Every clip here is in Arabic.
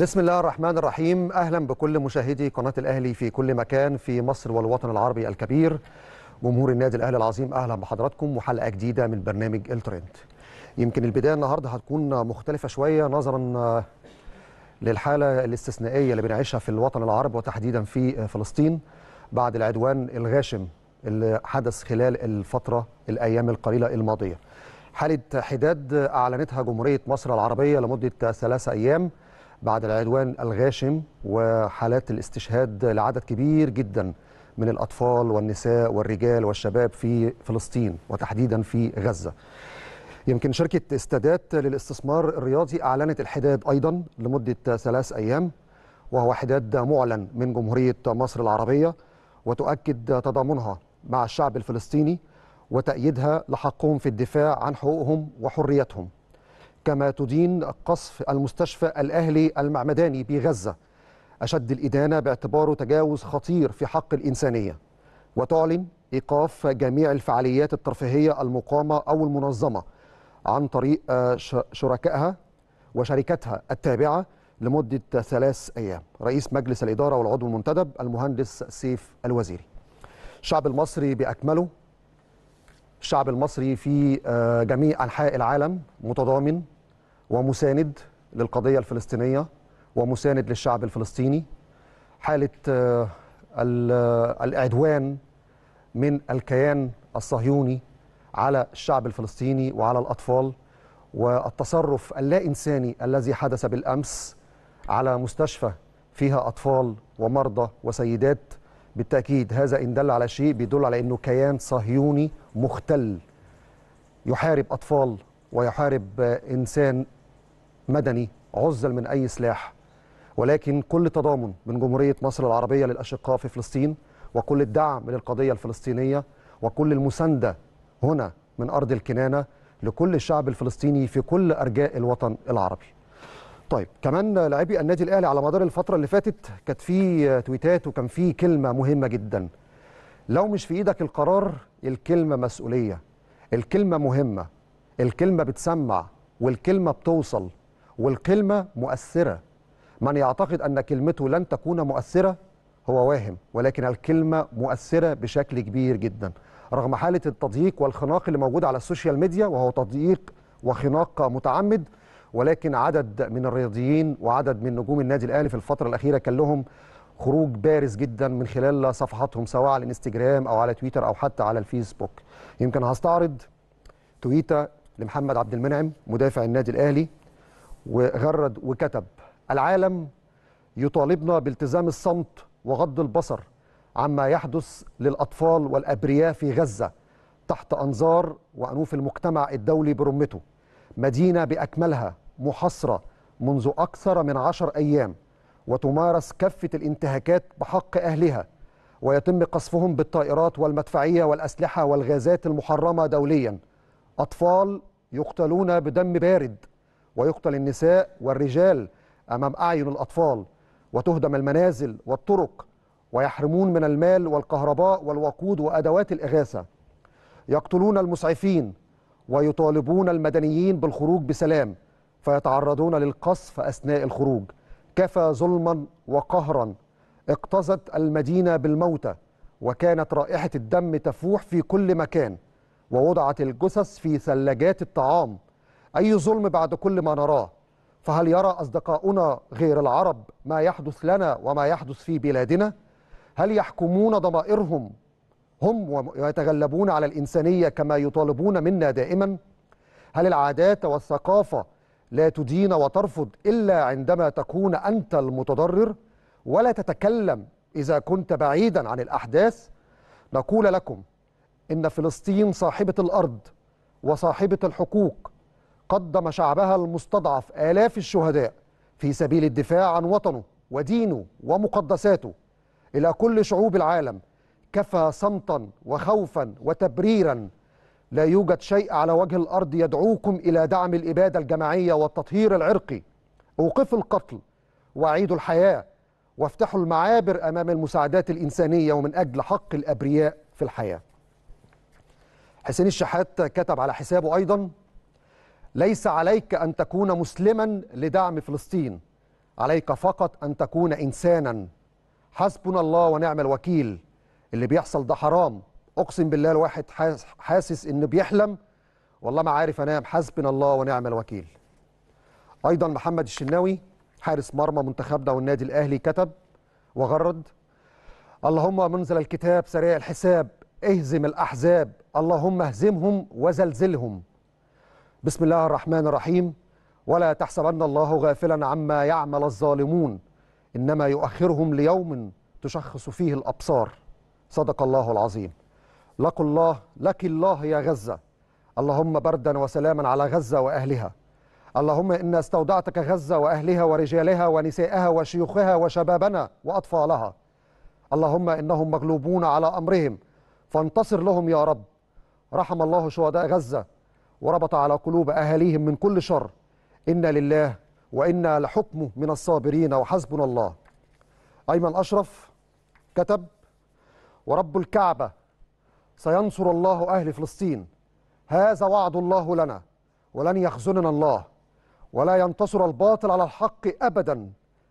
بسم الله الرحمن الرحيم أهلا بكل مشاهدي قناة الأهلي في كل مكان في مصر والوطن العربي الكبير جمهور النادي الأهلي العظيم أهلا بحضراتكم وحلقة جديدة من برنامج الترند يمكن البداية النهاردة هتكون مختلفة شوية نظرا للحالة الاستثنائية اللي بنعيشها في الوطن العربي وتحديدا في فلسطين بعد العدوان الغاشم اللي حدث خلال الفترة الأيام القليلة الماضية حالة حداد أعلنتها جمهورية مصر العربية لمدة ثلاثة أيام بعد العدوان الغاشم وحالات الاستشهاد لعدد كبير جدا من الأطفال والنساء والرجال والشباب في فلسطين وتحديدا في غزة يمكن شركة استادات للاستثمار الرياضي أعلنت الحداد أيضا لمدة ثلاث أيام وهو حداد معلن من جمهورية مصر العربية وتؤكد تضامنها مع الشعب الفلسطيني وتأييدها لحقهم في الدفاع عن حقوقهم وحريتهم كما تدين قصف المستشفى الأهلي المعمداني بغزة أشد الإدانة باعتباره تجاوز خطير في حق الإنسانية وتعلن إيقاف جميع الفعاليات الترفيهية المقامة أو المنظمة عن طريق آه، شركائها وشركتها التابعة لمدة ثلاث أيام رئيس مجلس الإدارة والعضو المنتدب المهندس سيف الوزيري الشعب المصري بأكمله الشعب المصري في آه، جميع أنحاء العالم متضامن ومساند للقضية الفلسطينية ومساند للشعب الفلسطيني حالة آه، آه، العدوان من الكيان الصهيوني على الشعب الفلسطيني وعلى الأطفال والتصرف اللا إنساني الذي حدث بالأمس على مستشفى فيها أطفال ومرضى وسيدات بالتأكيد هذا إن دل على شيء بيدل على أنه كيان صهيوني مختل يحارب أطفال ويحارب آه، إنسان مدني عزل من أي سلاح ولكن كل تضامن من جمهورية مصر العربية للأشقاء في فلسطين وكل الدعم للقضية الفلسطينية وكل المساندة هنا من أرض الكنانة لكل الشعب الفلسطيني في كل أرجاء الوطن العربي طيب كمان لاعبي النادي الاهلي على مدار الفتره اللي فاتت كانت في تويتات وكان في كلمه مهمه جدا لو مش في ايدك القرار الكلمه مسؤوليه الكلمه مهمه الكلمه بتسمع والكلمه بتوصل والكلمة مؤثرة من يعتقد أن كلمته لن تكون مؤثرة هو واهم ولكن الكلمة مؤثرة بشكل كبير جدا رغم حالة التضييق والخناق اللي موجود على السوشيال ميديا وهو تضييق وخناق متعمد ولكن عدد من الرياضيين وعدد من نجوم النادي الاهلي في الفتره الاخيره كان لهم خروج بارز جدا من خلال صفحاتهم سواء على الانستجرام او على تويتر او حتى على الفيسبوك يمكن هستعرض تويته لمحمد عبد المنعم مدافع النادي الاهلي وغرد وكتب العالم يطالبنا بالتزام الصمت وغض البصر عما يحدث للأطفال والأبرياء في غزة تحت أنظار وأنوف المجتمع الدولي برمته مدينة بأكملها محاصرة منذ أكثر من عشر أيام وتمارس كافة الانتهاكات بحق أهلها ويتم قصفهم بالطائرات والمدفعية والأسلحة والغازات المحرمة دوليا أطفال يقتلون بدم بارد ويقتل النساء والرجال أمام أعين الأطفال وتهدم المنازل والطرق ويحرمون من المال والكهرباء والوقود وأدوات الإغاثة يقتلون المسعفين ويطالبون المدنيين بالخروج بسلام فيتعرضون للقصف أثناء الخروج كفى ظلما وقهرا اقتزت المدينة بالموتى وكانت رائحة الدم تفوح في كل مكان ووضعت الجثث في ثلاجات الطعام أي ظلم بعد كل ما نراه فهل يرى أصدقاؤنا غير العرب ما يحدث لنا وما يحدث في بلادنا؟ هل يحكمون ضمائرهم هم ويتغلبون على الإنسانية كما يطالبون منا دائما؟ هل العادات والثقافة لا تدين وترفض إلا عندما تكون أنت المتضرر؟ ولا تتكلم إذا كنت بعيدا عن الأحداث؟ نقول لكم إن فلسطين صاحبة الأرض وصاحبة الحقوق قدم شعبها المستضعف آلاف الشهداء في سبيل الدفاع عن وطنه ودينه ومقدساته إلى كل شعوب العالم كفى صمتا وخوفا وتبريرا لا يوجد شيء على وجه الأرض يدعوكم إلى دعم الإبادة الجماعية والتطهير العرقي أوقفوا القتل وعيدوا الحياة وافتحوا المعابر أمام المساعدات الإنسانية ومن أجل حق الأبرياء في الحياة حسين الشحات كتب على حسابه أيضا ليس عليك أن تكون مسلما لدعم فلسطين عليك فقط أن تكون إنسانا حسبنا الله ونعم الوكيل اللي بيحصل ده حرام أقسم بالله الواحد حاسس إنه بيحلم والله ما عارف أنام حسبنا الله ونعم الوكيل أيضا محمد الشناوي حارس مرمى منتخبنا والنادي الأهلي كتب وغرد اللهم منزل الكتاب سريع الحساب اهزم الأحزاب اللهم اهزمهم وزلزلهم بسم الله الرحمن الرحيم ولا تحسبن الله غافلا عما يعمل الظالمون إنما يؤخرهم ليوم تشخص فيه الأبصار صدق الله العظيم لك الله لك الله يا غزة اللهم بردا وسلاما على غزة وأهلها اللهم إنا استودعتك غزة وأهلها ورجالها ونسائها وشيوخها وشبابنا وأطفالها اللهم إنهم مغلوبون على أمرهم فانتصر لهم يا رب رحم الله شهداء غزة وربط على قلوب أهاليهم من كل شر إنا لله وإنا لحكمه من الصابرين وحسبنا الله أيمن أشرف كتب ورب الكعبة سينصر الله أهل فلسطين هذا وعد الله لنا ولن يخزننا الله ولا ينتصر الباطل على الحق أبدا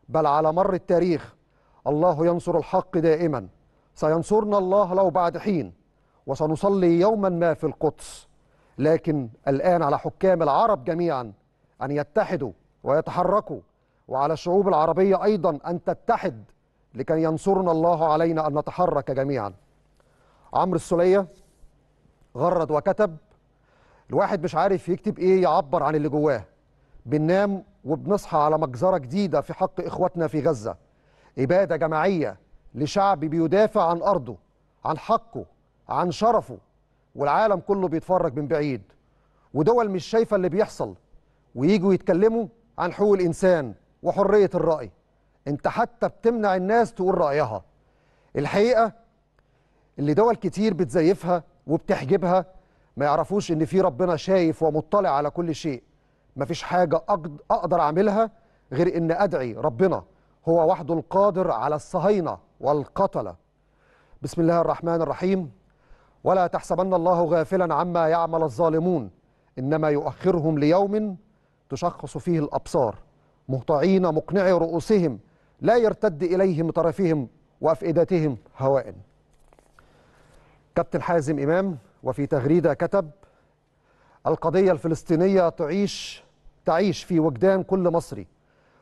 بل على مر التاريخ الله ينصر الحق دائما سينصرنا الله لو بعد حين وسنصلي يوما ما في القدس لكن الآن على حكام العرب جميعا أن يتحدوا ويتحركوا وعلى الشعوب العربية أيضا أن تتحد لكي ينصرنا الله علينا أن نتحرك جميعا عمرو السولية غرد وكتب الواحد مش عارف يكتب إيه يعبر عن اللي جواه بننام وبنصحى على مجزرة جديدة في حق إخواتنا في غزة إبادة جماعية لشعب بيدافع عن أرضه عن حقه عن شرفه والعالم كله بيتفرج من بعيد ودول مش شايفه اللي بيحصل وييجوا يتكلموا عن حقوق الانسان وحريه الراي انت حتى بتمنع الناس تقول رايها الحقيقه اللي دول كتير بتزيفها وبتحجبها ما يعرفوش ان في ربنا شايف ومطلع على كل شيء مفيش حاجه اقدر اعملها غير ان ادعي ربنا هو وحده القادر على الصهاينه والقتله بسم الله الرحمن الرحيم ولا تحسبن الله غافلا عما يعمل الظالمون إنما يؤخرهم ليوم تشخص فيه الأبصار مهطعين مقنعي رؤوسهم لا يرتد إليهم طرفهم وأفئدتهم هواء كابتن حازم إمام وفي تغريدة كتب القضية الفلسطينية تعيش تعيش في وجدان كل مصري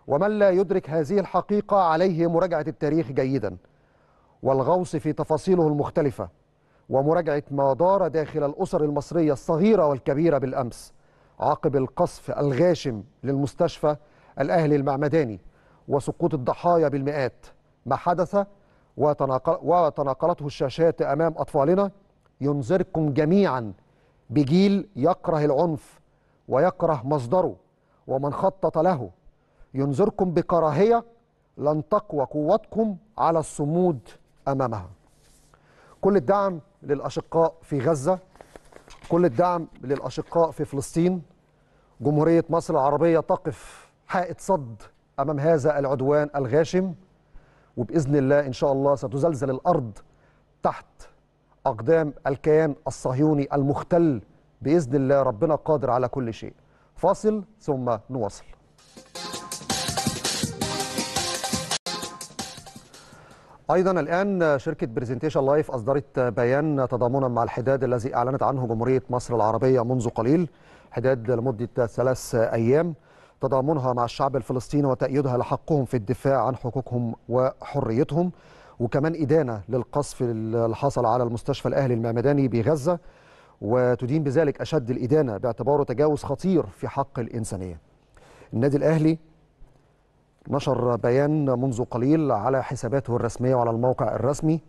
ومن لا يدرك هذه الحقيقة عليه مراجعة التاريخ جيدا والغوص في تفاصيله المختلفة ومراجعة ما دار داخل الأسر المصرية الصغيرة والكبيرة بالأمس عقب القصف الغاشم للمستشفى الأهلي المعمداني وسقوط الضحايا بالمئات ما حدث وتناقلته الشاشات أمام أطفالنا ينذركم جميعا بجيل يكره العنف ويكره مصدره ومن خطط له ينذركم بكراهية لن تقوى قوتكم على الصمود أمامها كل الدعم للأشقاء في غزة كل الدعم للأشقاء في فلسطين جمهورية مصر العربية تقف حائط صد أمام هذا العدوان الغاشم وبإذن الله إن شاء الله ستزلزل الأرض تحت أقدام الكيان الصهيوني المختل بإذن الله ربنا قادر على كل شيء فاصل ثم نواصل ايضا الان شركه برزنتيشن لايف اصدرت بيان تضامنا مع الحداد الذي اعلنت عنه جمهوريه مصر العربيه منذ قليل حداد لمده ثلاث ايام تضامنها مع الشعب الفلسطيني وتأييدها لحقهم في الدفاع عن حقوقهم وحريتهم وكمان إدانة للقصف اللي حصل على المستشفى الأهلي المعمداني بغزة وتدين بذلك أشد الإدانة باعتباره تجاوز خطير في حق الإنسانية النادي الأهلي نشر بيان منذ قليل على حساباته الرسمية وعلى الموقع الرسمي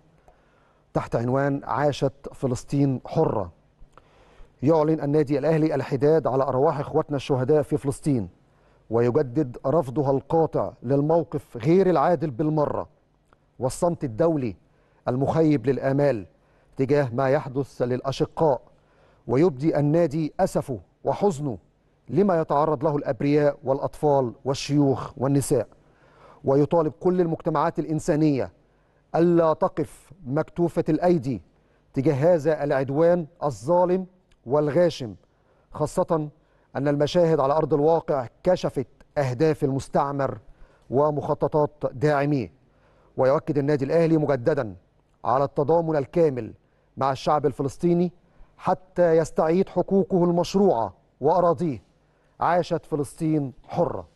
تحت عنوان عاشت فلسطين حرة يعلن النادي الأهلي الحداد على أرواح إخواتنا الشهداء في فلسطين ويجدد رفضها القاطع للموقف غير العادل بالمرة والصمت الدولي المخيب للآمال تجاه ما يحدث للأشقاء ويبدي النادي أسفه وحزنه لما يتعرض له الأبرياء والأطفال والشيوخ والنساء ويطالب كل المجتمعات الإنسانية ألا تقف مكتوفة الأيدي تجاه هذا العدوان الظالم والغاشم خاصة أن المشاهد على أرض الواقع كشفت أهداف المستعمر ومخططات داعميه ويؤكد النادي الأهلي مجددا على التضامن الكامل مع الشعب الفلسطيني حتى يستعيد حقوقه المشروعة وأراضيه عاشت فلسطين حرة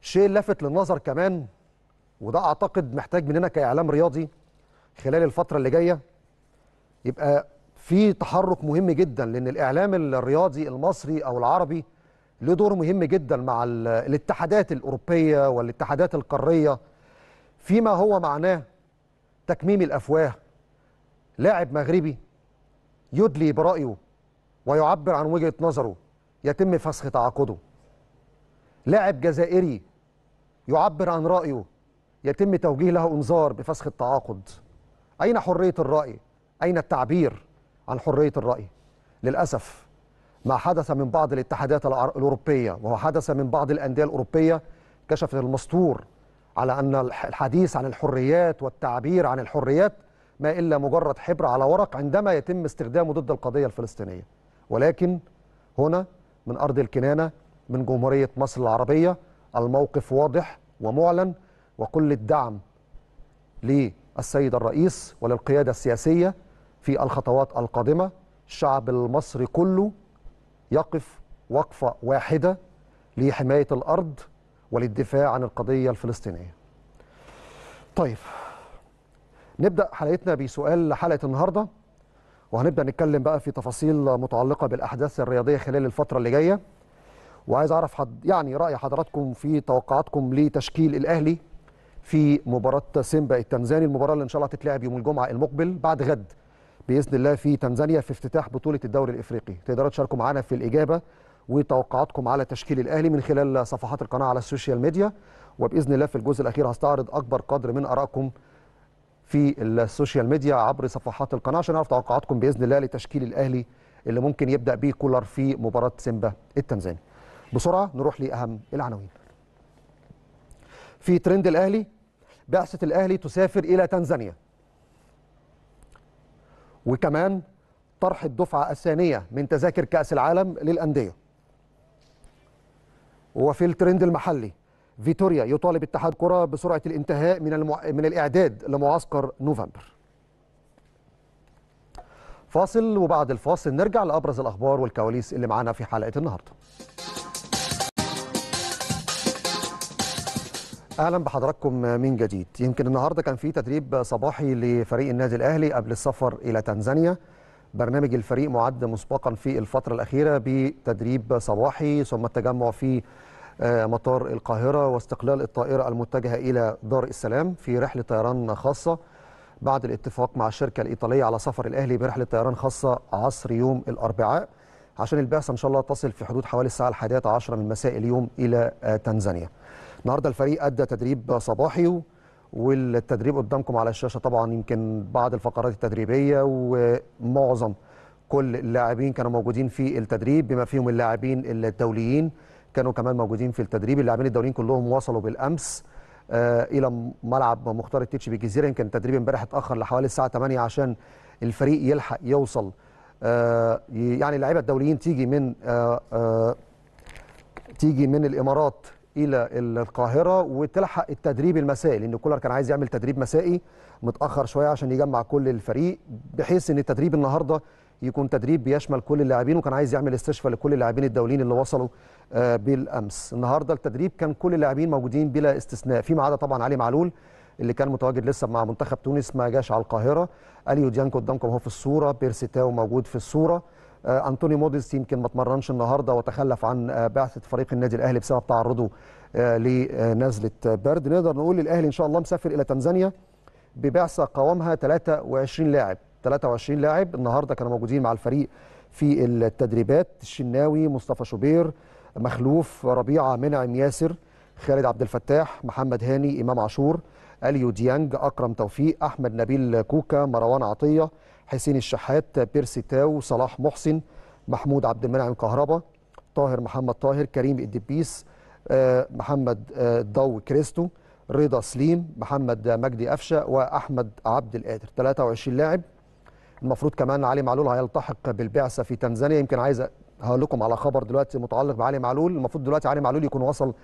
شيء لفت للنظر كمان وده أعتقد محتاج مننا كإعلام رياضي خلال الفترة اللي جاية يبقى في تحرك مهم جدا لأن الإعلام الرياضي المصري أو العربي له دور مهم جدا مع الاتحادات الأوروبية والاتحادات القارية فيما هو معناه تكميم الأفواه لاعب مغربي يدلي برأيه ويعبر عن وجهة نظره يتم فسخ تعاقده لاعب جزائري يعبر عن رأيه يتم توجيه له انذار بفسخ التعاقد أين حرية الرأي؟ أين التعبير عن حرية الرأي؟ للأسف ما حدث من بعض الاتحادات الأوروبية وما حدث من بعض الأندية الأوروبية كشفت المستور على أن الحديث عن الحريات والتعبير عن الحريات ما إلا مجرد حبر على ورق عندما يتم استخدامه ضد القضية الفلسطينية ولكن هنا من أرض الكنانة من جمهورية مصر العربية الموقف واضح ومعلن وكل الدعم للسيد الرئيس وللقيادة السياسية في الخطوات القادمة الشعب المصري كله يقف وقفة واحدة لحماية الأرض وللدفاع عن القضية الفلسطينية طيب نبدأ حلقتنا بسؤال حلقة النهاردة وهنبدا نتكلم بقى في تفاصيل متعلقه بالاحداث الرياضيه خلال الفتره اللي جايه وعايز اعرف حد يعني راي حضراتكم في توقعاتكم لتشكيل الاهلي في مباراه سيمبا التنزاني المباراه اللي ان شاء الله هتتلعب يوم الجمعه المقبل بعد غد باذن الله في تنزانيا في افتتاح بطوله الدوري الافريقي تقدروا تشاركوا معانا في الاجابه وتوقعاتكم على تشكيل الاهلي من خلال صفحات القناه على السوشيال ميديا وباذن الله في الجزء الاخير هستعرض اكبر قدر من ارائكم في السوشيال ميديا عبر صفحات القناه عشان نعرف توقعاتكم باذن الله لتشكيل الاهلي اللي ممكن يبدا به كولر في مباراه سيمبا التنزاني. بسرعه نروح لاهم العناوين. في ترند الاهلي بعثه الاهلي تسافر الى تنزانيا. وكمان طرح الدفعه الثانيه من تذاكر كاس العالم للانديه. وفي الترند المحلي فيتوريا يطالب اتحاد كرة بسرعة الانتهاء من, المع... من الإعداد لمعسكر نوفمبر فاصل وبعد الفاصل نرجع لأبرز الأخبار والكواليس اللي معانا في حلقة النهاردة اهلا بحضراتكم من جديد يمكن النهارده كان في تدريب صباحي لفريق النادي الاهلي قبل السفر الى تنزانيا برنامج الفريق معد مسبقا في الفتره الاخيره بتدريب صباحي ثم التجمع في آه، مطار القاهرة واستقلال الطائرة المتجهة إلى دار السلام في رحلة طيران خاصة بعد الاتفاق مع الشركة الإيطالية على سفر الأهلي برحلة طيران خاصة عصر يوم الأربعاء عشان البعثة إن شاء الله تصل في حدود حوالي الساعة الحادية عشرة من مساء اليوم إلى آه، تنزانيا النهاردة الفريق أدى تدريب صباحي والتدريب قدامكم على الشاشة طبعا يمكن بعض الفقرات التدريبية ومعظم كل اللاعبين كانوا موجودين في التدريب بما فيهم اللاعبين الدوليين كانوا كمان موجودين في التدريب اللاعبين الدوليين كلهم وصلوا بالامس آه، الى ملعب مختار التيتش بالجزيره يمكن التدريب امبارح اتاخر لحوالي الساعه 8 عشان الفريق يلحق يوصل آه، يعني اللعيبه الدوليين تيجي من آه، تيجي من الامارات الى القاهره وتلحق التدريب المسائي لان كولر كان عايز يعمل تدريب مسائي متاخر شويه عشان يجمع كل الفريق بحيث ان التدريب النهارده يكون تدريب بيشمل كل اللاعبين وكان عايز يعمل استشفاء لكل اللاعبين الدوليين اللي وصلوا آه، بالامس النهارده التدريب كان كل اللاعبين موجودين بلا استثناء فيما عدا طبعا علي معلول اللي كان متواجد لسه مع منتخب تونس ما جاش على القاهره اليو ديانكو قدامكم اهو في الصوره بيرسيتاو موجود في الصوره آه، انطوني موديس يمكن ما اتمرنش النهارده وتخلف عن آه، بعثه فريق النادي الاهلي بسبب تعرضه لنزله برد نقدر نقول الاهلي ان شاء الله مسافر الى تنزانيا ببعثه قوامها 23 لاعب 23 لاعب النهارده كانوا موجودين مع الفريق في التدريبات الشناوي مصطفى شوبير مخلوف ربيعه منعم ياسر خالد عبد الفتاح محمد هاني امام عاشور اليو ديانج اكرم توفيق احمد نبيل كوكا مروان عطيه حسين الشحات بيرسي تاو صلاح محسن محمود عبد المنعم كهربا طاهر محمد طاهر كريم الدبيس آه، محمد آه، ضو كريستو رضا سليم محمد مجدي قفشه واحمد عبد القادر 23 لاعب المفروض كمان علي معلول هيلتحق بالبعثه في تنزانيا يمكن عايز هقول لكم على خبر دلوقتي متعلق بعلي معلول المفروض دلوقتي علي معلول يكون وصل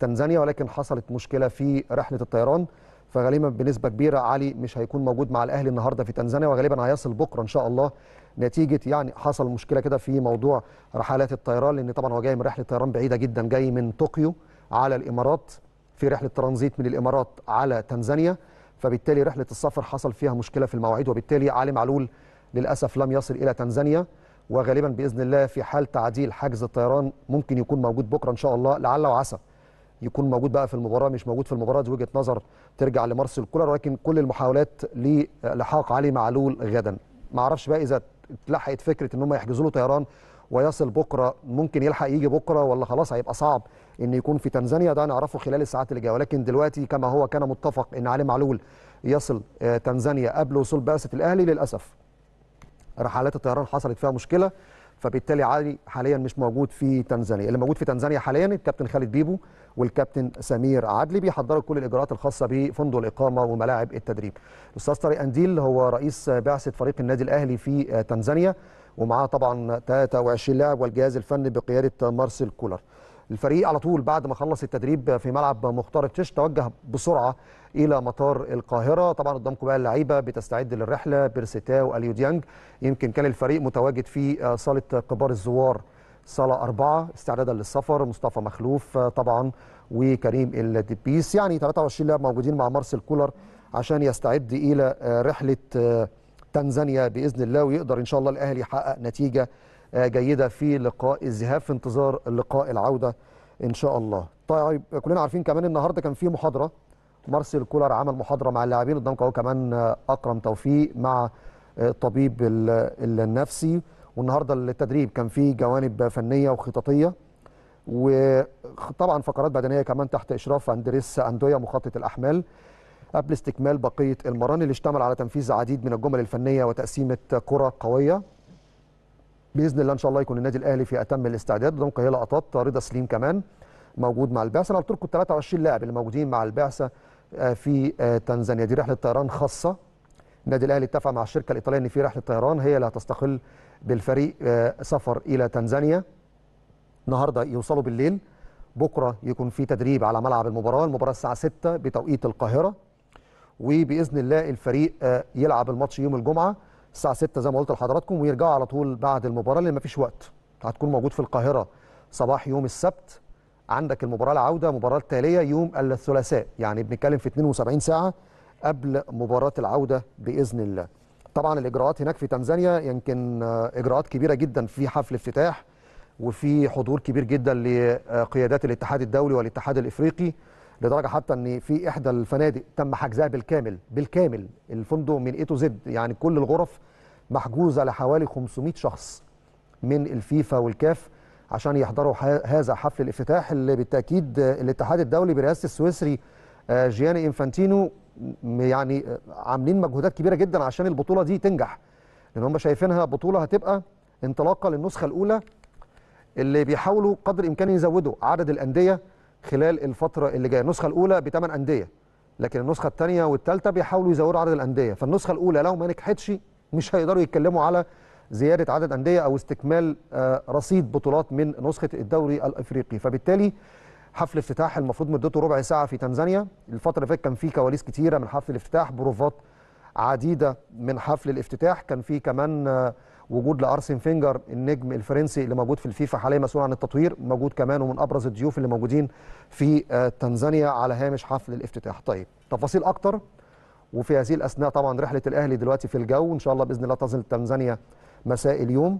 تنزانيا ولكن حصلت مشكله في رحله الطيران فغالبا بنسبه كبيره علي مش هيكون موجود مع الاهلي النهارده في تنزانيا وغالبا هيصل بكره ان شاء الله نتيجه يعني حصل مشكله كده في موضوع رحلات الطيران لان طبعا هو جاي من رحله طيران بعيده جدا جاي من طوكيو على الامارات في رحله ترانزيت من الامارات على تنزانيا فبالتالي رحله السفر حصل فيها مشكله في المواعيد وبالتالي علي معلول للاسف لم يصل الى تنزانيا وغالبا باذن الله في حال تعديل حجز الطيران ممكن يكون موجود بكره ان شاء الله لعل وعسى يكون موجود بقى في المباراه مش موجود في المباراه دي وجهه نظر ترجع لمارسيل كولر ولكن كل المحاولات للحاق علي معلول غدا ما اعرفش بقى اذا اتلحقت فكره ان هم يحجزوا له طيران ويصل بكره ممكن يلحق يجي بكره ولا خلاص هيبقى صعب ان يكون في تنزانيا ده نعرفه خلال الساعات اللي جايه ولكن دلوقتي كما هو كان متفق ان علي معلول يصل آه، تنزانيا قبل وصول بعثه الاهلي للاسف رحلات الطيران حصلت فيها مشكله فبالتالي علي حاليا مش موجود في تنزانيا اللي موجود في تنزانيا حاليا الكابتن خالد بيبو والكابتن سمير عدلي بيحضروا كل الاجراءات الخاصه بفندق الاقامه وملاعب التدريب الاستاذ طارق انديل هو رئيس بعثه فريق النادي الاهلي في آه، تنزانيا ومعاه طبعا 23 لاعب والجهاز الفني بقياده مارسيل كولر الفريق على طول بعد ما خلص التدريب في ملعب مختار تش توجه بسرعه الى مطار القاهره طبعا قدامكم بقى اللعيبه بتستعد للرحله بيرسيتاو ديانج يمكن كان الفريق متواجد في آه، صاله كبار الزوار صاله أربعة استعدادا للسفر مصطفى مخلوف آه، طبعا وكريم الدبيس يعني 23 لاعب موجودين مع مارسيل كولر عشان يستعد الى آه، رحله تنزانيا باذن الله ويقدر ان شاء الله الاهلي يحقق نتيجه آه، جيده في لقاء الذهاب في انتظار لقاء العوده ان شاء الله. طيب كلنا عارفين كمان النهارده كان في محاضره مارسيل كولر عمل محاضره مع اللاعبين قدامكم اهو كمان آه، اكرم توفيق مع آه، الطبيب النفسي والنهارده التدريب كان فيه جوانب فنيه وخططيه وطبعا فقرات بدنيه كمان تحت اشراف اندريس اندويا مخطط الاحمال قبل استكمال بقية المران اللي اشتمل على تنفيذ عديد من الجمل الفنية وتقسيمة كرة قوية باذن الله ان شاء الله يكون النادي الاهلي في اتم الاستعداد قدام هي لقطات رضا سليم كمان موجود مع البعثه انا قلت لكم 23 لاعب اللي موجودين مع البعثه آه، في آه، تنزانيا دي رحله طيران خاصه النادي الاهلي اتفق مع الشركه الايطاليه ان في رحله طيران هي اللي هتستقل بالفريق آه، سفر الى تنزانيا النهارده يوصلوا بالليل بكره يكون في تدريب على ملعب المباراه المباراه الساعه 6 بتوقيت القاهره وباذن الله الفريق آه، يلعب الماتش يوم الجمعه الساعه 6 زي ما قلت لحضراتكم ويرجعوا على طول بعد المباراه لان مفيش وقت هتكون موجود في القاهره صباح يوم السبت عندك المباراه العوده مباراه التاليه يوم الثلاثاء يعني بنتكلم في 72 ساعه قبل مباراه العوده باذن الله طبعا الاجراءات هناك في تنزانيا يمكن آه، اجراءات كبيره جدا في حفل افتتاح وفي حضور كبير جدا لقيادات الاتحاد الدولي والاتحاد الافريقي لدرجه حتى ان في احدى الفنادق تم حجزها بالكامل بالكامل الفندق من اي تو زد يعني كل الغرف محجوزه لحوالي 500 شخص من الفيفا والكاف عشان يحضروا هذا حفل الافتتاح اللي بالتاكيد الاتحاد الدولي برئاسه السويسري آه، جياني انفانتينو يعني آه، عاملين مجهودات كبيره جدا عشان البطوله دي تنجح لان هم شايفينها بطوله هتبقى انطلاقه للنسخه الاولى اللي بيحاولوا قدر الامكان يزودوا عدد الانديه خلال الفتره اللي جايه النسخه الاولى بثمان انديه لكن النسخه الثانيه والثالثه بيحاولوا يزودوا عدد الانديه فالنسخه الاولى لو ما نجحتش مش هيقدروا يتكلموا على زياده عدد انديه او استكمال آه، رصيد بطولات من نسخه الدوري الافريقي فبالتالي حفل افتتاح المفروض مدته ربع ساعه في تنزانيا الفتره اللي فاتت كان في كواليس كتيره من حفل الافتتاح بروفات عديده من حفل الافتتاح كان في كمان آه، وجود لارسن فينجر النجم الفرنسي اللي موجود في الفيفا حاليا مسؤول عن التطوير موجود كمان ومن ابرز الضيوف اللي موجودين في آه، تنزانيا على هامش حفل الافتتاح طيب تفاصيل اكتر وفي هذه الاثناء طبعا رحله الاهلي دلوقتي في الجو ان شاء الله باذن الله تصل تنزانيا مساء اليوم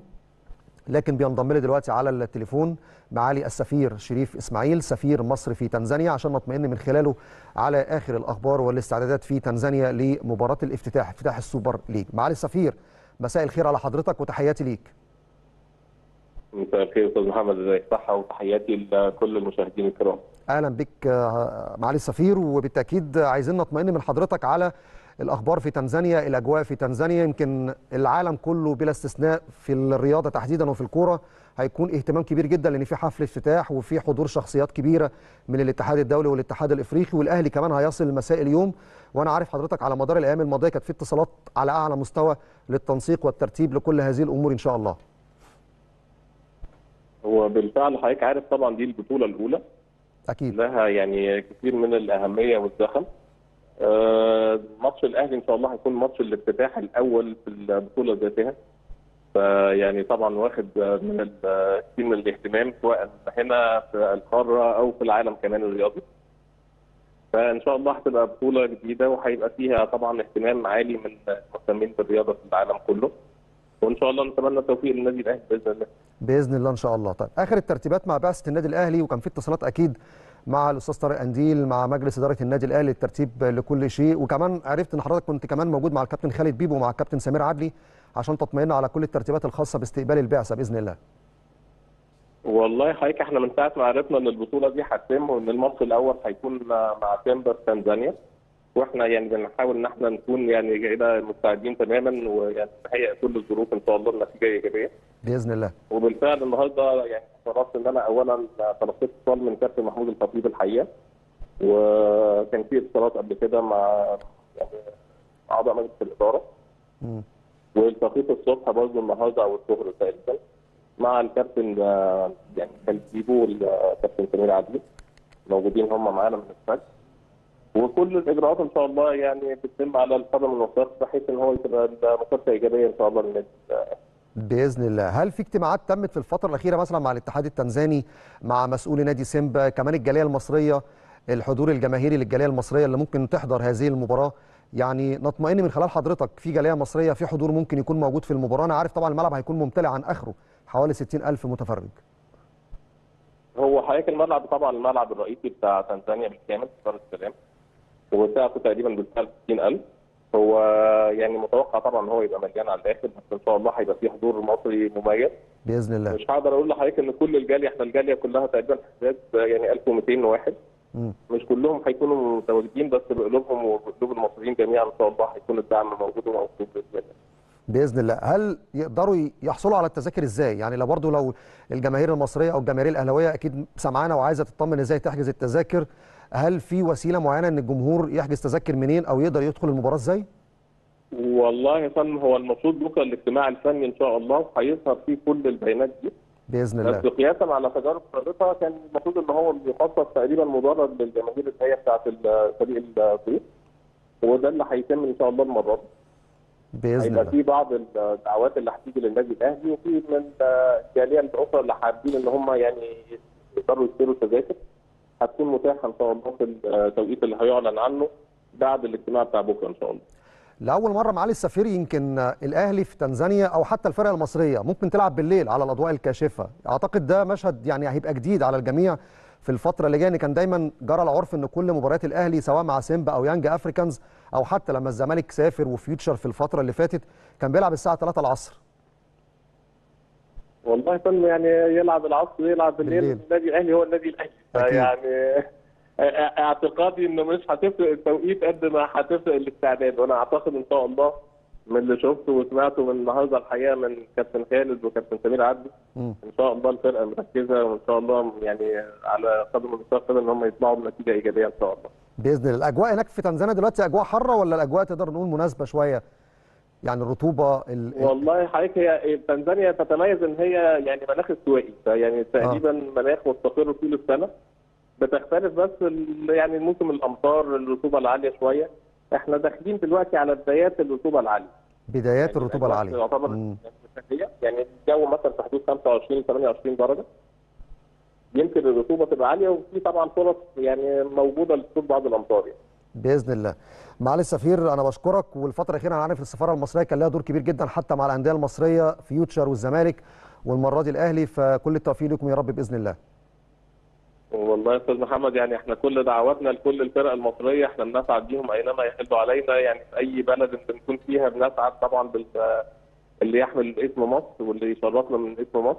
لكن بينضم لي دلوقتي على التليفون معالي السفير شريف اسماعيل سفير مصر في تنزانيا عشان نطمئن من خلاله على اخر الاخبار والاستعدادات في تنزانيا لمباراه الافتتاح افتتاح السوبر ليج معالي السفير مساء الخير على حضرتك وتحياتي ليك مساء الخير استاذ محمد ازيك صحه وتحياتي لكل المشاهدين الكرام اهلا بك معالي السفير وبالتاكيد عايزين نطمئن من حضرتك على الاخبار في تنزانيا الاجواء في تنزانيا يمكن العالم كله بلا استثناء في الرياضه تحديدا وفي الكوره هيكون اهتمام كبير جدا لان في حفل افتتاح وفي حضور شخصيات كبيره من الاتحاد الدولي والاتحاد الافريقي والاهلي كمان هيصل مساء اليوم وانا عارف حضرتك على مدار الايام الماضيه كانت في اتصالات على اعلى مستوى للتنسيق والترتيب لكل هذه الامور ان شاء الله هو بالفعل حضرتك عارف طبعا دي البطوله الاولى اكيد لها يعني كثير من الاهميه والزخم آه، ماتش الاهلي ان شاء الله هيكون ماتش الافتتاح الاول في البطوله ذاتها فيعني طبعا واخد من كثير آه، من الاهتمام سواء هنا في القاره او في العالم كمان الرياضي فان شاء الله هتبقى بطوله جديده وهيبقى فيها طبعا اهتمام عالي من المهتمين بالرياضه في العالم كله وان شاء الله نتمنى التوفيق للنادي الاهلي باذن الله باذن الله ان شاء الله طيب اخر الترتيبات مع بعثه النادي الاهلي وكان في اتصالات اكيد مع الاستاذ طارق انديل مع مجلس اداره النادي الاهلي الترتيب لكل شيء وكمان عرفت ان حضرتك كنت كمان موجود مع الكابتن خالد بيبو ومع الكابتن سمير عدلي عشان تطمئن على كل الترتيبات الخاصه باستقبال البعثه باذن الله والله حضرتك احنا من ساعه ما عرفنا ان البطوله دي هتتم وان الماتش الاول هيكون مع في تنزانيا واحنا يعني بنحاول ان احنا نكون يعني كده مستعدين تماما ويعني نهيئ كل الظروف ان شاء الله النتيجه ايجابيه باذن الله وبالفعل النهارده يعني قررت ان انا اولا تلقيت اتصال من كابتن محمود الخطيب الحقيقه وكان في اتصالات قبل كده مع يعني اعضاء مجلس الاداره والتقيت الصبح برضه النهارده او الظهر تقريبا مع الكابتن يعني خالد بيبو والكابتن سمير عدلي موجودين هم معانا من الفجر وكل الاجراءات ان شاء الله يعني بتتم على القدم الوسط بحيث ان هو تبقى مسافه ايجابيه ان شاء الله للنادي باذن الله هل في اجتماعات تمت في الفتره الاخيره مثلا مع الاتحاد التنزاني مع مسؤولي نادي سيمبا كمان الجاليه المصريه الحضور الجماهيري للجاليه المصريه اللي ممكن تحضر هذه المباراه يعني نطمئن من خلال حضرتك في جاليه مصريه في حضور ممكن يكون موجود في المباراه انا عارف طبعا الملعب هيكون ممتلئ عن اخره حوالي 60000 متفرج هو حضرتك الملعب طبعا الملعب الرئيسي بتاع تنزانيا بالكامل في دار السلام وسعته تقريبا بالفعل 60000 هو يعني متوقع طبعا ان هو يبقى مليان على الاخر بس ان شاء الله هيبقى فيه حضور مصري مميز باذن الله مش هقدر اقول لحضرتك ان كل الجاليه احنا الجاليه كلها تقريبا حساب يعني 1200 واحد مم. مش كلهم هيكونوا متواجدين بس بقلوبهم وبقلوب المصريين جميعا ان شاء الله هيكون الدعم موجود وموجود باذن الله باذن الله هل يقدروا يحصلوا على التذاكر ازاي يعني لو برضه لو الجماهير المصريه او الجماهير الاهلاويه اكيد سمعانا وعايزه تطمن ازاي تحجز التذاكر هل في وسيله معينه ان الجمهور يحجز تذاكر منين او يقدر يدخل المباراه ازاي والله يا فندم هو المفروض بكره الاجتماع الفني ان شاء الله هيظهر فيه كل البيانات دي باذن الله بس قياسا على تجارب سابقه كان المفروض ان هو بيخصص تقريبا مجرد للجماهير اللي هي بتاعت فريق الصيف وده اللي هيتم ان شاء الله المره دي باذن الله في بعض الدعوات اللي هتيجي للنادي الاهلي وفي من الجاليه الاخرى اللي حابين ان هم يعني يقدروا يشتروا تذاكر هتكون متاحه ان شاء الله في التوقيت اللي هيعلن عنه بعد الاجتماع بتاع بكره ان شاء الله. لاول مره معالي السفير يمكن الاهلي في تنزانيا او حتى الفرقه المصريه ممكن تلعب بالليل على الاضواء الكاشفه، اعتقد ده مشهد يعني هيبقى جديد على الجميع في الفتره اللي جايه ان كان دايما جرى العرف ان كل مباريات الاهلي سواء مع سيمبا او يانج افريكانز او حتى لما الزمالك سافر وفيوتشر في الفتره اللي فاتت كان بيلعب الساعه 3 العصر والله فن يعني يلعب العصر ويلعب الليل النادي الاهلي هو النادي الاهلي يعني اعتقادي انه مش هتفرق التوقيت قد ما هتفرق الاستعداد وانا اعتقد ان شاء الله من اللي شفته وسمعته من النهارده الحقيقه من كابتن خالد وكابتن سمير عبدي ان شاء الله الفرقه مركزه وان شاء الله يعني على قدر المستوى ان هم يطلعوا بنتيجه ايجابيه ان شاء الله. باذن الله، الاجواء هناك في تنزانيا دلوقتي اجواء حاره ولا الاجواء تقدر نقول مناسبه شويه؟ يعني الرطوبه ال... والله حضرتك هي تنزانيا تتميز ان هي يعني مناخ استوائي يعني تقريبا آه. مناخ مستقر طول السنه بتختلف بس يعني موسم الامطار الرطوبه العاليه شويه احنا داخلين دلوقتي على بدايات الرطوبه العاليه بدايات يعني الرطوبه يعني العاليه يعتبر يعني, يعني الجو مثلا في حدود 25 28 درجه يمكن الرطوبه تبقى عاليه وفي طبعا فرص يعني موجوده لصوت بعض الامطار يعني. باذن الله. معالي السفير انا بشكرك والفتره الاخيره انا عارف السفاره المصريه كان لها دور كبير جدا حتى مع الانديه المصريه فيوتشر والزمالك والمره دي الاهلي فكل التوفيق لكم يا رب باذن الله. والله يا استاذ محمد يعني احنا كل دعواتنا لكل الفرق المصريه احنا بنسعد بيهم اينما يحلوا علينا يعني في اي بلد بنكون فيها بنسعد طبعا بال اللي يحمل اسم مصر واللي يشرفنا من اسم مصر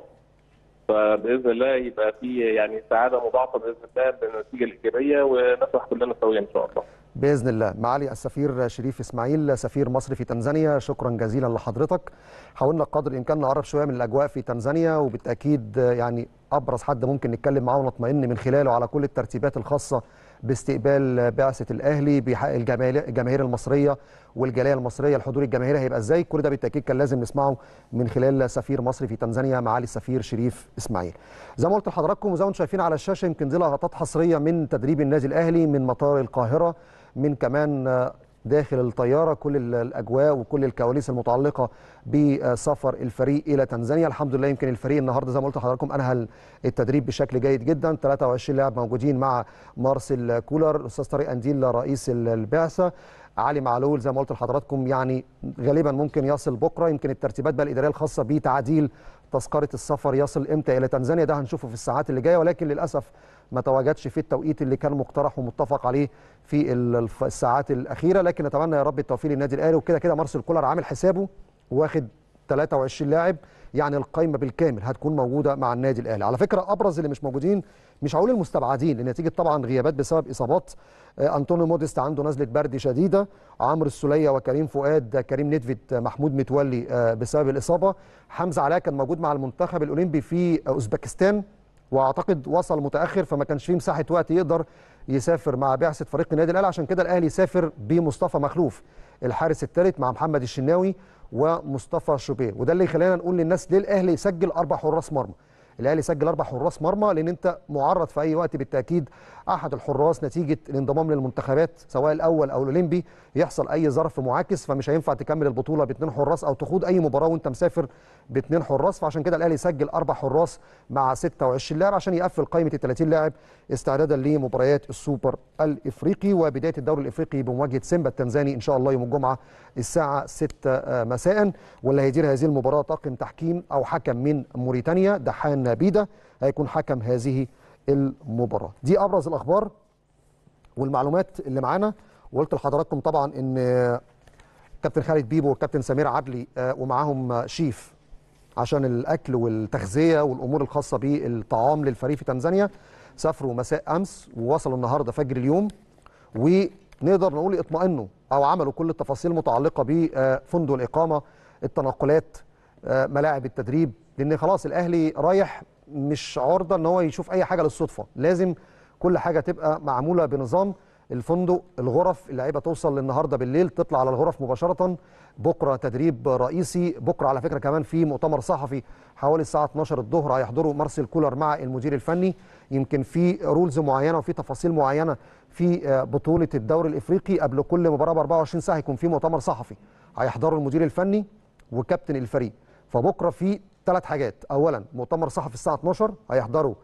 فباذن الله يبقى في يعني سعاده مضاعفه باذن الله بالنتيجه الايجابيه ونفرح كلنا سويا ان شاء الله. باذن الله معالي السفير شريف اسماعيل سفير مصر في تنزانيا شكرا جزيلا لحضرتك حاولنا قدر الامكان نعرف شويه من الاجواء في تنزانيا وبالتاكيد يعني ابرز حد ممكن نتكلم معاه ونطمئن من خلاله على كل الترتيبات الخاصه باستقبال بعثه الاهلي بحق الجماهير المصريه والجاليه المصريه الحضور الجماهيري هيبقى ازاي كل ده بالتاكيد كان لازم نسمعه من خلال سفير مصر في تنزانيا معالي السفير شريف اسماعيل زي ما قلت لحضراتكم وزي ما انتم شايفين على الشاشه يمكن دي لقطات حصريه من تدريب النادي الاهلي من مطار القاهره من كمان داخل الطيارة كل الأجواء وكل الكواليس المتعلقة بسفر الفريق إلى تنزانيا الحمد لله يمكن الفريق النهاردة زي ما قلت لحضراتكم أنهى التدريب بشكل جيد جدا 23 لاعب موجودين مع مارسيل كولر الأستاذ طارق أنديل رئيس البعثة علي معلول زي ما قلت لحضراتكم يعني غالبا ممكن يصل بكره يمكن الترتيبات بقى الاداريه الخاصه بتعديل تذكره السفر يصل امتى الى تنزانيا ده هنشوفه في الساعات اللي جايه ولكن للاسف ما تواجدش في التوقيت اللي كان مقترح ومتفق عليه في الساعات الاخيره لكن نتمنى يا رب التوفيق للنادي الاهلي وكده كده مارسيل كولر عامل حسابه واخد 23 لاعب يعني القايمه بالكامل هتكون موجوده مع النادي الاهلي على فكره ابرز اللي مش موجودين مش هقول المستبعدين لنتيجه طبعا غيابات بسبب اصابات آه، انطونيو موديست عنده نزله برد شديده عمرو السوليه وكريم فؤاد كريم نيدفيد محمود متولي آه، بسبب الاصابه حمزه علاء كان موجود مع المنتخب الاولمبي في اوزبكستان واعتقد وصل متاخر فما كانش فيه مساحه وقت يقدر يسافر مع بعثه فريق النادي الاهلي عشان كده الاهلي سافر بمصطفى مخلوف الحارس الثالث مع محمد الشناوي ومصطفى شوبيه وده اللي خلانا نقول للناس ليه الاهلي يسجل اربع حراس مرمى الاهلي سجل اربع حراس مرمى لان انت معرض في اي وقت بالتاكيد احد الحراس نتيجه الانضمام للمنتخبات سواء الاول او الاولمبي يحصل اي ظرف معاكس فمش هينفع تكمل البطوله باثنين حراس او تخوض اي مباراه وانت مسافر باثنين حراس فعشان كده الاهلي سجل اربع حراس مع 26 لاعب عشان يقفل قائمه ال 30 لاعب استعدادا لمباريات السوبر الافريقي وبدايه الدوري الافريقي بمواجهه سيمبا التنزاني ان شاء الله يوم الجمعه الساعه 6 مساء واللي هيدير هذه المباراه طاقم تحكيم او حكم من موريتانيا دحان بيدا هيكون حكم هذه المباراة دي أبرز الأخبار والمعلومات اللي معانا وقلت لحضراتكم طبعا ان كابتن خالد بيبو والكابتن سمير عدلي آه، ومعاهم شيف عشان الاكل والتغذيه والامور الخاصه بالطعام للفريق في تنزانيا سافروا مساء امس ووصلوا النهارده فجر اليوم ونقدر نقول اطمئنوا او عملوا كل التفاصيل المتعلقه بفندق الاقامه التنقلات آه، ملاعب التدريب لان خلاص الاهلي رايح مش عرضه ان هو يشوف اي حاجه للصدفه لازم كل حاجه تبقى معموله بنظام الفندق الغرف اللعيبه توصل النهارده بالليل تطلع على الغرف مباشره بكره تدريب رئيسي بكره على فكره كمان في مؤتمر صحفي حوالي الساعه 12 الظهر هيحضره مارسيل كولر مع المدير الفني يمكن في رولز معينه وفي تفاصيل معينه في آه، بطوله الدوري الافريقي قبل كل مباراه ب 24 ساعه هيكون في مؤتمر صحفي هيحضره المدير الفني وكابتن الفريق فبكره في ثلاث حاجات اولا مؤتمر صحفي الساعه 12 هيحضره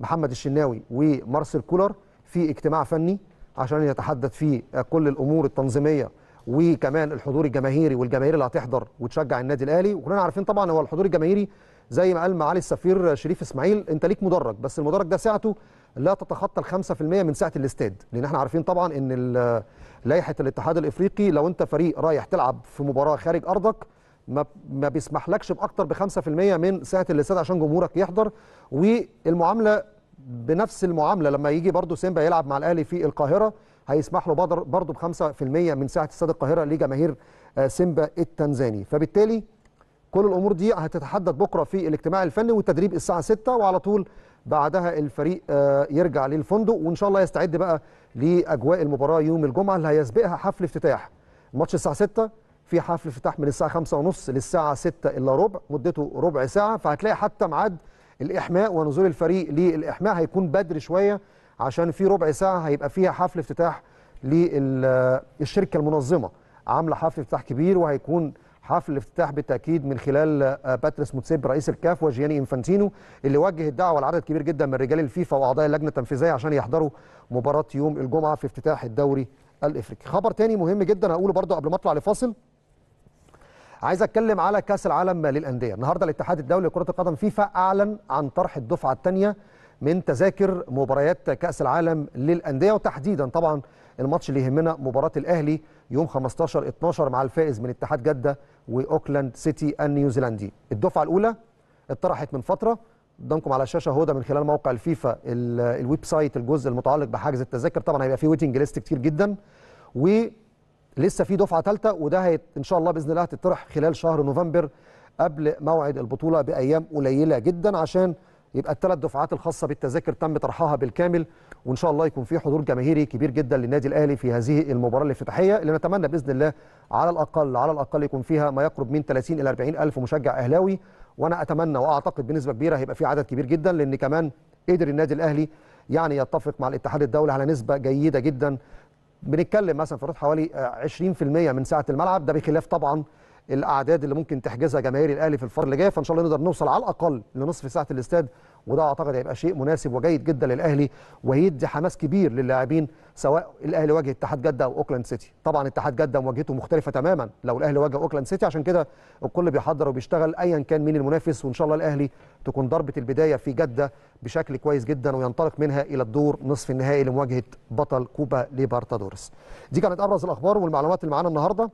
محمد الشناوي ومارسيل كولر في اجتماع فني عشان يتحدث فيه كل الامور التنظيميه وكمان الحضور الجماهيري والجماهير اللي هتحضر وتشجع النادي الاهلي وكلنا عارفين طبعا هو الحضور الجماهيري زي ما قال معالي السفير شريف اسماعيل انت ليك مدرج بس المدرج ده سعته لا تتخطى ال 5% من سعه الاستاد لان احنا عارفين طبعا ان لائحه الاتحاد الافريقي لو انت فريق رايح تلعب في مباراه خارج ارضك ما ما بيسمحلكش باكتر ب 5% من سعه الاستاد عشان جمهورك يحضر والمعامله بنفس المعامله لما يجي برضو سيمبا يلعب مع الاهلي في القاهره هيسمح له برضه ب 5% من سعه استاد القاهره لجماهير آه، سيمبا التنزاني فبالتالي كل الامور دي هتتحدد بكره في الاجتماع الفني والتدريب الساعه 6 وعلى طول بعدها الفريق آه، يرجع للفندق وان شاء الله يستعد بقى لاجواء المباراه يوم الجمعه اللي هيسبقها حفل افتتاح ماتش الساعه 6 في حفل افتتاح من الساعه 5:30 للساعه 6 الا ربع مدته ربع ساعه فهتلاقي حتى ميعاد الاحماء ونزول الفريق للاحماء هيكون بدري شويه عشان في ربع ساعه هيبقى فيها حفل افتتاح للشركه المنظمه عامله حفل افتتاح كبير وهيكون حفل الافتتاح بالتاكيد من خلال آه، باتريس موتسيب رئيس الكاف وجياني انفانتينو اللي وجه الدعوه لعدد كبير جدا من رجال الفيفا واعضاء اللجنه التنفيذيه عشان يحضروا مباراه يوم الجمعه في افتتاح الدوري الافريقي. خبر تاني مهم جدا هقوله برضه قبل ما اطلع لفاصل عايز اتكلم على كاس العالم للانديه النهارده الاتحاد الدولي لكره القدم فيفا اعلن عن طرح الدفعه الثانيه من تذاكر مباريات كاس العالم للانديه وتحديدا طبعا الماتش اللي يهمنا مباراه الاهلي يوم 15 12 مع الفائز من اتحاد جده واوكلاند سيتي النيوزيلندي الدفعه الاولى اتطرحت من فتره قدامكم على الشاشه هدى من خلال موقع الفيفا الويب سايت الجزء المتعلق بحجز التذاكر طبعا هيبقى فيه ويتنج ليست كتير جدا و لسه في دفعه ثالثه وده هيت ان شاء الله باذن الله هتطرح خلال شهر نوفمبر قبل موعد البطوله بايام قليله جدا عشان يبقى الثلاث دفعات الخاصه بالتذاكر تم طرحها بالكامل وان شاء الله يكون في حضور جماهيري كبير جدا للنادي الاهلي في هذه المباراه الافتتاحيه اللي نتمنى باذن الله على الاقل على الاقل يكون فيها ما يقرب من 30 الى 40 الف مشجع اهلاوي وانا اتمنى واعتقد بنسبه كبيره هيبقى في عدد كبير جدا لان كمان قدر النادي الاهلي يعني يتفق مع الاتحاد الدولي على نسبه جيده جدا بنتكلم مثلا في حوالي 20% آه، من ساعه الملعب ده بخلاف طبعا الاعداد اللي ممكن تحجزها جماهير الاهلي في الفتره اللي جايه فان شاء الله نقدر نوصل على الاقل لنصف ساعه الاستاد وده اعتقد هيبقى شيء مناسب وجيد جدا للاهلي وهيدي حماس كبير للاعبين سواء الاهلي واجه اتحاد جده او اوكلاند سيتي طبعا اتحاد جده مواجهته مختلفه تماما لو الاهلي واجه اوكلاند سيتي عشان كده الكل بيحضر وبيشتغل ايا كان مين المنافس وان شاء الله الاهلي تكون ضربه البدايه في جده بشكل كويس جدا وينطلق منها الى الدور نصف النهائي لمواجهه بطل كوبا ليبرتادورس دي كانت ابرز الاخبار والمعلومات اللي معانا النهارده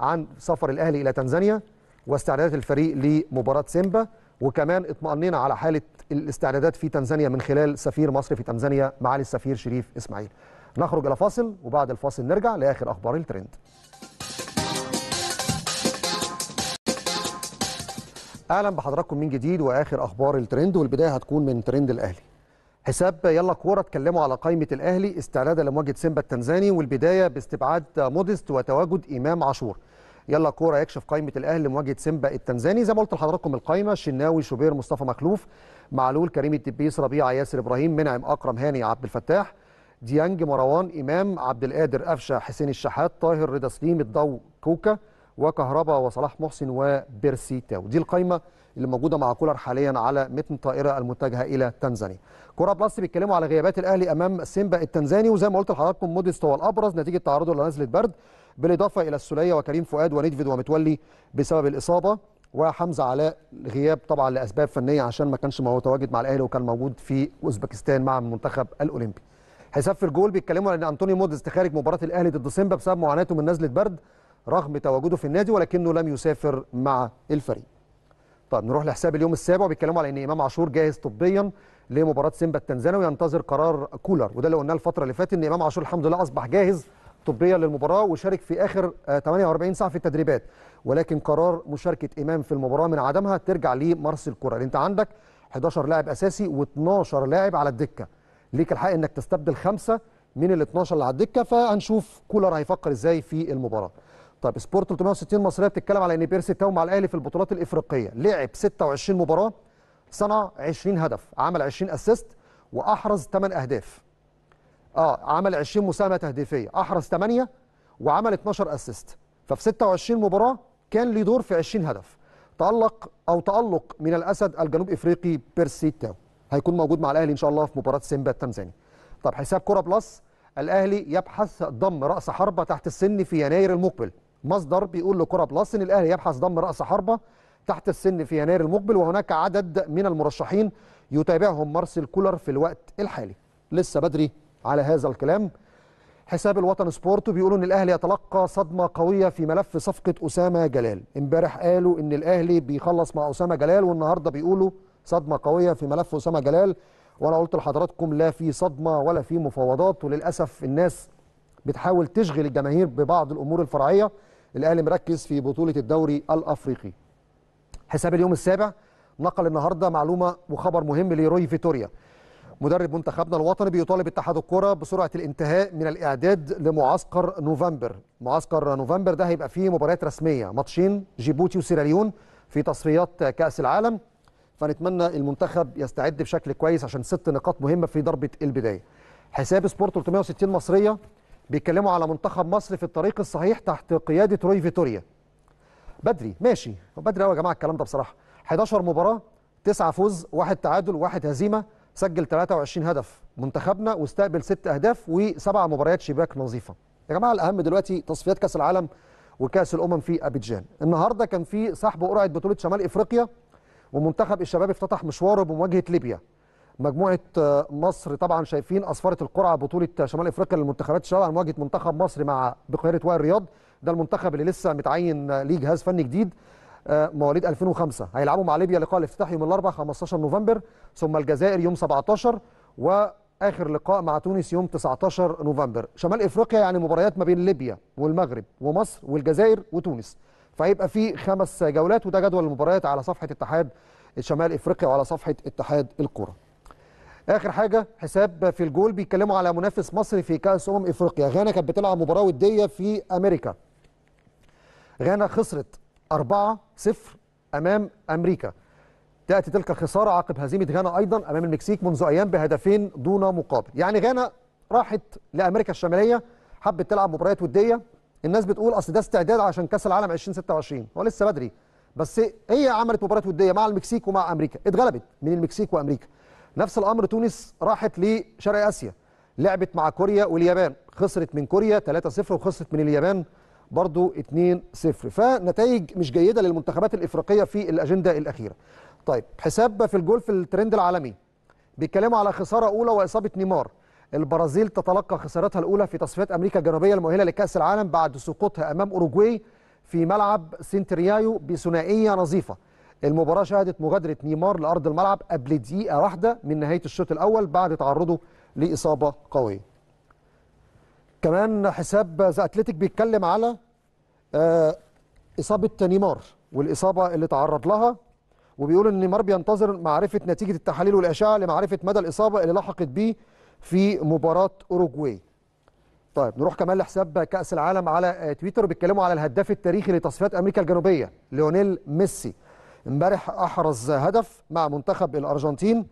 عن سفر الاهلي الى تنزانيا واستعدادات الفريق لمباراه سيمبا وكمان اطمأنينا على حالة الاستعدادات في تنزانيا من خلال سفير مصر في تنزانيا معالي السفير شريف إسماعيل نخرج إلى فاصل وبعد الفاصل نرجع لآخر أخبار الترند اهلا بحضراتكم من جديد واخر اخبار الترند والبدايه هتكون من ترند الاهلي حساب يلا كوره اتكلموا على قائمه الاهلي استعدادا لمواجهه سيمبا التنزاني والبدايه باستبعاد موديست وتواجد امام عاشور يلا كوره يكشف قائمه الاهلي لمواجهه سيمبا التنزاني زي ما قلت لحضراتكم القائمه شناوي شوبير مصطفى مخلوف معلول كريم الدبيس ربيعه ياسر ابراهيم منعم اكرم هاني عبد الفتاح ديانج مروان امام عبد القادر قفشه حسين الشحات طاهر رضا سليم الضو كوكا وكهربا وصلاح محسن وبيرسي تاو دي القائمه اللي موجوده مع كولر حاليا على متن طائره المتجهه الى تنزانيا كوره بلس بيتكلموا على غيابات الاهلي امام سيمبا التنزاني وزي ما قلت لحضراتكم موديست هو الابرز نتيجه تعرضه لنزله برد بالاضافه الى السوليه وكريم فؤاد ونيدفيد ومتولي بسبب الاصابه وحمزه علاء غياب طبعا لاسباب فنيه عشان ما كانش متواجد مع الاهلي وكان موجود في اوزبكستان مع المنتخب الاولمبي. حساب في الجول بيتكلموا على ان انطوني مودز خارج مباراه الاهلي ضد سيمبا بسبب معاناته من نزله برد رغم تواجده في النادي ولكنه لم يسافر مع الفريق. طيب نروح لحساب اليوم السابع بيتكلموا على ان امام عاشور جاهز طبيا لمباراه سيمبا التنزاني وينتظر قرار كولر وده اللي قلناه الفتره اللي فاتت ان امام عاشور الحمد لله اصبح جاهز طبيه للمباراه وشارك في اخر 48 آه، ساعه في التدريبات ولكن قرار مشاركه امام في المباراه من عدمها ترجع لمارس الكره انت عندك 11 لاعب اساسي و12 لاعب على الدكه ليك الحق انك تستبدل خمسه من ال 12 اللي على الدكه فهنشوف كولر هيفكر ازاي في المباراه طيب سبورت 360 مصريه بتتكلم على ان بيرسي تاو مع الاهلي في البطولات الافريقيه لعب 26 مباراه صنع 20 هدف عمل 20 اسيست واحرز 8 اهداف اه عمل 20 مساهمه تهديفيه احرز 8 وعمل 12 اسيست ففي 26 مباراه كان ليه دور في 20 هدف تألق او تألق من الاسد الجنوب افريقي بيرسي تاو هيكون موجود مع الاهلي ان شاء الله في مباراه سيمبا التنزاني طب حساب كره بلس الاهلي يبحث ضم راس حربه تحت السن في يناير المقبل مصدر بيقول لكره بلس ان الاهلي يبحث ضم راس حربه تحت السن في يناير المقبل وهناك عدد من المرشحين يتابعهم مارسيل كولر في الوقت الحالي لسه بدري على هذا الكلام حساب الوطن سبورت بيقول ان الاهلي يتلقى صدمه قويه في ملف صفقه اسامه جلال امبارح قالوا ان الاهلي بيخلص مع اسامه جلال والنهارده بيقولوا صدمه قويه في ملف اسامه جلال وانا قلت لحضراتكم لا في صدمه ولا في مفاوضات وللاسف الناس بتحاول تشغل الجماهير ببعض الامور الفرعيه الاهلي مركز في بطوله الدوري الافريقي حساب اليوم السابع نقل النهارده معلومه وخبر مهم لروي فيتوريا مدرب منتخبنا الوطني بيطالب اتحاد الكره بسرعه الانتهاء من الاعداد لمعسكر نوفمبر معسكر نوفمبر ده هيبقى فيه مباريات رسميه ماتشين جيبوتي وسيراليون في تصفيات كاس العالم فنتمنى المنتخب يستعد بشكل كويس عشان ست نقاط مهمه في ضربه البدايه حساب سبورت 360 مصريه بيتكلموا على منتخب مصر في الطريق الصحيح تحت قياده روي فيتوريا بدري ماشي بدري قوي يا جماعه الكلام ده بصراحه 11 مباراه 9 فوز واحد تعادل واحد هزيمه سجل 23 هدف منتخبنا واستقبل ست اهداف وسبع مباريات شباك نظيفه يا جماعه الاهم دلوقتي تصفيات كاس العالم وكاس الامم في ابيجان النهارده كان في سحب قرعه بطوله شمال افريقيا ومنتخب الشباب افتتح مشواره بمواجهه ليبيا مجموعه آه، مصر طبعا شايفين اصفرت القرعه بطوله آه، شمال افريقيا للمنتخبات الشباب عن مواجهه منتخب مصر مع بقياده وائل الرياض. ده المنتخب اللي لسه متعين آه، ليه جهاز فني جديد آه، مواليد 2005 هيلعبوا مع ليبيا لقاء الافتتاح يوم الاربعاء 15 نوفمبر ثم الجزائر يوم 17 واخر لقاء مع تونس يوم 19 نوفمبر شمال افريقيا يعني مباريات ما بين ليبيا والمغرب ومصر والجزائر وتونس فهيبقى في خمس جولات وده جدول المباريات على صفحه اتحاد شمال افريقيا وعلى صفحه اتحاد الكره اخر حاجه حساب في الجول بيتكلموا على منافس مصري في كاس امم افريقيا غانا كانت بتلعب مباراه وديه في امريكا غانا خسرت 4 0 امام امريكا تاتي تلك الخساره عقب هزيمه غانا ايضا امام المكسيك منذ ايام بهدفين دون مقابل يعني غانا راحت لامريكا الشماليه حبت تلعب مباريات وديه الناس بتقول اصل ده استعداد عشان كاس العالم 2026 هو لسه بدري بس هي عملت مباريات وديه مع المكسيك ومع امريكا اتغلبت من المكسيك وامريكا نفس الامر تونس راحت لشرق اسيا لعبت مع كوريا واليابان خسرت من كوريا 3-0 وخسرت من اليابان برضو 2 0 فنتائج مش جيده للمنتخبات الافريقيه في الاجنده الاخيره طيب حساب في الجول في الترند العالمي بيتكلموا على خساره اولى واصابه نيمار البرازيل تتلقى خسارتها الاولى في تصفيات امريكا الجنوبيه المؤهله لكاس العالم بعد سقوطها امام اوروجواي في ملعب سنتريايو بثنائيه نظيفه المباراه شهدت مغادره نيمار لارض الملعب قبل دقيقه واحده من نهايه الشوط الاول بعد تعرضه لاصابه قويه كمان حساب ذا اتلتيك بيتكلم على آه، اصابه نيمار والاصابه اللي تعرض لها وبيقول ان نيمار بينتظر معرفه نتيجه التحاليل والاشعه لمعرفه مدى الاصابه اللي لحقت به في مباراه اوروجواي. طيب نروح كمان لحساب كاس العالم على آه، تويتر بيتكلموا على الهداف التاريخي لتصفيات امريكا الجنوبيه ليونيل ميسي امبارح احرز هدف مع منتخب الارجنتين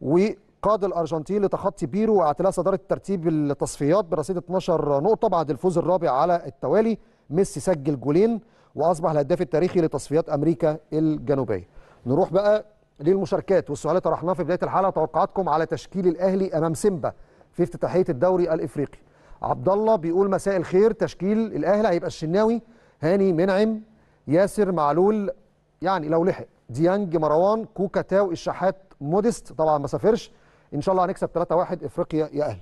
و قاد الارجنتين لتخطي بيرو واعتلاء صداره الترتيب التصفيات برصيد 12 نقطه بعد الفوز الرابع على التوالي ميسي سجل جولين واصبح الهداف التاريخي لتصفيات امريكا الجنوبيه نروح بقى للمشاركات والسؤال اللي طرحناه في بدايه الحلقه توقعاتكم على تشكيل الاهلي امام سيمبا في افتتاحيه الدوري الافريقي عبد الله بيقول مساء الخير تشكيل الاهلي هيبقى الشناوي هاني منعم ياسر معلول يعني لو لحق ديانج مروان كوكا تاو الشحات موديست طبعا ما سافرش ان شاء الله هنكسب 3-1 افريقيا يا اهلي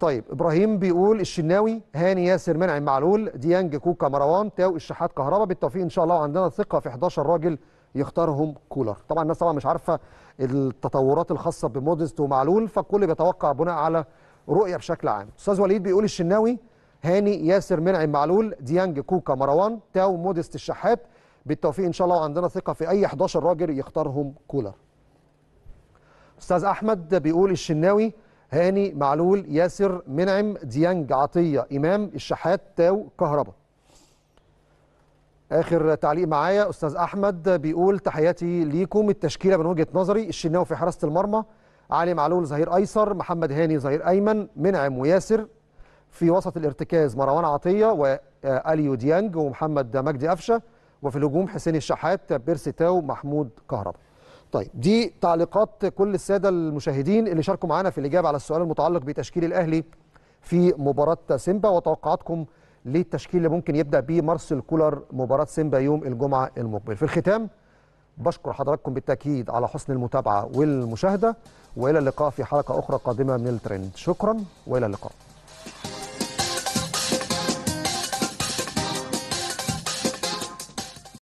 طيب ابراهيم بيقول الشناوي هاني ياسر منعم معلول ديانج كوكا مروان تاو الشحات كهربا بالتوفيق ان شاء الله وعندنا ثقه في 11 راجل يختارهم كولر طبعا الناس طبعا مش عارفه التطورات الخاصه بمودست ومعلول فالكل بيتوقع بناء على رؤيه بشكل عام استاذ وليد بيقول الشناوي هاني ياسر منعم معلول ديانج كوكا مروان تاو مودست الشحات بالتوفيق ان شاء الله وعندنا ثقه في اي 11 راجل يختارهم كولر استاذ احمد بيقول الشناوي هاني معلول ياسر منعم ديانج عطيه امام الشحات تاو كهربا اخر تعليق معايا استاذ احمد بيقول تحياتي ليكم التشكيله من وجهه نظري الشناوي في حراسه المرمى علي معلول ظهير ايسر محمد هاني ظهير ايمن منعم وياسر في وسط الارتكاز مروان عطيه واليو آه، ديانج ومحمد مجدي قفشه وفي الهجوم حسين الشحات بيرسي تاو محمود كهربا طيب دي تعليقات كل الساده المشاهدين اللي شاركوا معانا في الاجابه على السؤال المتعلق بتشكيل الاهلي في مباراه سيمبا وتوقعاتكم للتشكيل اللي ممكن يبدا بيه مارسيل كولر مباراه سيمبا يوم الجمعه المقبل في الختام بشكر حضراتكم بالتاكيد على حسن المتابعه والمشاهده والى اللقاء في حلقه اخرى قادمه من الترند شكرا والى اللقاء